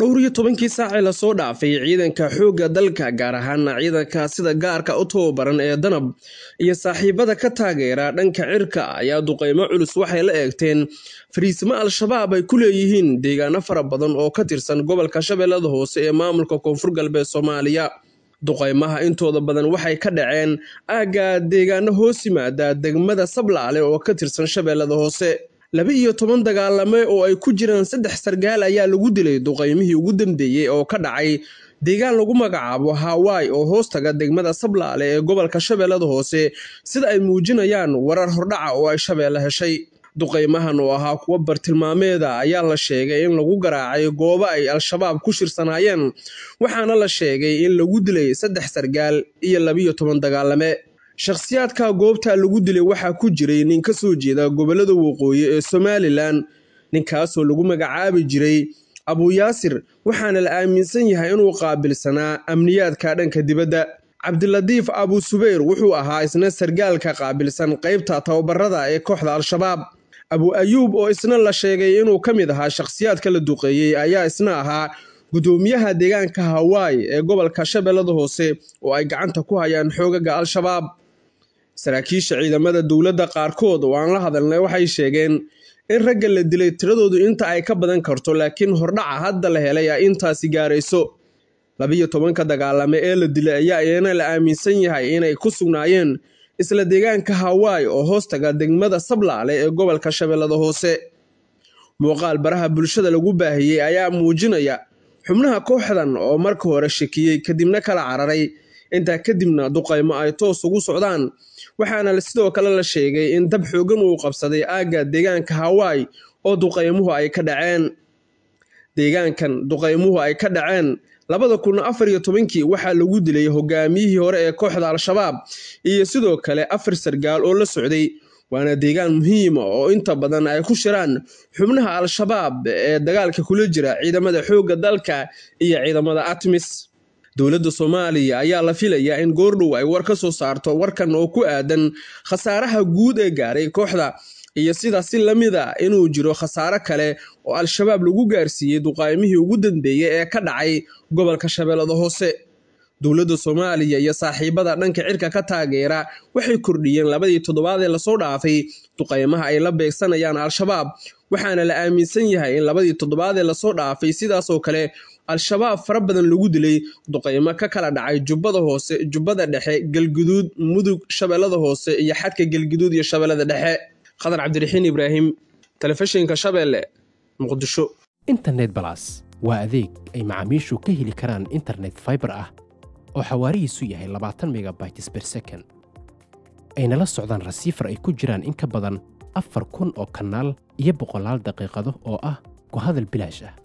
dhowr iyo tobankii saacee lasoo dhaafay ciidanka xoogga dalka gaar ahaana ciidanka sida gaarka u tababaran ee danab iyo saaxiibada ka taageera dhanka cirka ayaa duqeymo culus waxay la eegteen fariisimo al-shabaab ay ku leeyihiin deegaano fara badan oo ka tirsan gobolka shabeellada hoose ee maamulka koonfur galbeed soomaaliya duqaymaha intooda badan waxay ka dhaceen aagga deegaano hoos yimaada degmada sablaale oo ka tirsan shabeellada hoose laba iyo toban dagaalame oo ay ku jiraan saddex sargaal ayaa lagu dilay duqaymihii ugu dambeeyey oo ka dhacay deegaan lagu magacaabo hawai oo hoostaga degmada sablaale ee gobolka shabeellada hoose sida ay muujinayaan warar hordhaca oo ay shabeelle heshay duqaymahan oo ahaa kuwa bartilmaameeda ayaa la sheegay in lagu garaacay goobo ay al-shabaab ku shirsanaayeen waxaana la sheegay in lagu dilay saddex sargaal iyo labiyo toban dagaalame shakhsiyaadka goobta lagu dilay waxaa ku jiray nin ka soo jeeda gobollada waqooyi ee somalilan ninkaasoo lagu magacaabi jiray abuyaasir waxaana la aaminsan yahay inuu qaabilsanaa amniyaadka dhanka dibadda cabdiladiif abu subayr wuxuu ahaa isna sargaalka qaabilsan qaybta tababarada ee kooxda al-shabaab abu ayuub oo isna la sheegay inuu ka mid ahaa shakhsiyaadka la duqeeyey ayaa isna ahaa guddoomiyaha deegaanka hawaayi ee gobolka shabeellada hoose oo ay gacanta ku hayaan xoogagga al-shabaab saraakiisha ciidamada dowladda qaarkood oo aan la hadalnay waxay sheegeen in ragga la dilay tiradoodu inta ay ka badan karto laakiin hordhaca hadda la helay ay intaasi gaarayso labiyo tobanka dagaalame ee la dilay ayaa iyana la aaminsan yahay inay ku sugnaayeen isla deegaanka hawaayi oo hoostaga degmada sablaale ee gobolka shabeellada hoose muuqaal baraha bulshada lagu baahiyey ayaa muujinaya xubnaha kooxdan oo marka hore shakiyey kadibna kala cararay intaa kadibna duqaymo ay toos ugu socdaan waxaana sidoo kale la sheegay in dab xoogan uu qabsaday aagga deegaanka hawaayi oo duqaymuhu ay ka dhaceen deegaankan duqaymuhu ay ka dhaceen labada kun afar iyo tobankii waxaa lagu dilay hogaamiyihii hore ee kooxda al-shabaab iyo sidoo kale afar sargaal oo la socday waana deegaan muhiima ah oo inta badan ay ku shiraan xubnaha al-shabaab ee dagaalka kula jira ciidamada xoogga dalka iyo ciidamada atmis dowladda soomaaliya ayaa la filayaa in goordhow ay war ka soo saarto warkan oo ku aadan khasaaraha guud ee gaaray kooxda iyo sidaa si lamid a ah inuu jiro khasaare kale oo al-shabaab lagu gaarsiiyey duqaymihii ugu dambeeyey ee ka dhacay gobolka shabeellada hoose dowladda soomaaliya iyo saaxiibada dhanka cirka ka taageera waxay kordhiyeen labadii toddobaad ee lasoo dhaafay duqaymaha ay la beegsanayaan al-shabaab waxaana la aaminsan yahay in labadii toddobaad ee lasoo dhaafay sidaasoo kale al-shabaab fara badan lagu dilay duqaymo ka kala dhacay jubbada hoose jubbada dhexe galguduud mudug shabeellada hoose iyo xadka galguduud iyo shabeellada dhexe khadar cabdiraxiin ibraahim telefishinka shabeelle muqdisho internet balas waa adeeg ay macaamiishu ka heli karaan internet faibar ah oo xawaarihiisu yahay labaatan megabytes ber second ayna la socdaan rasiifar ay ku jiraan in ka badan afar kun oo kanaal iyo boqolaal daqiiqado oo ah ku hadal bilaash ah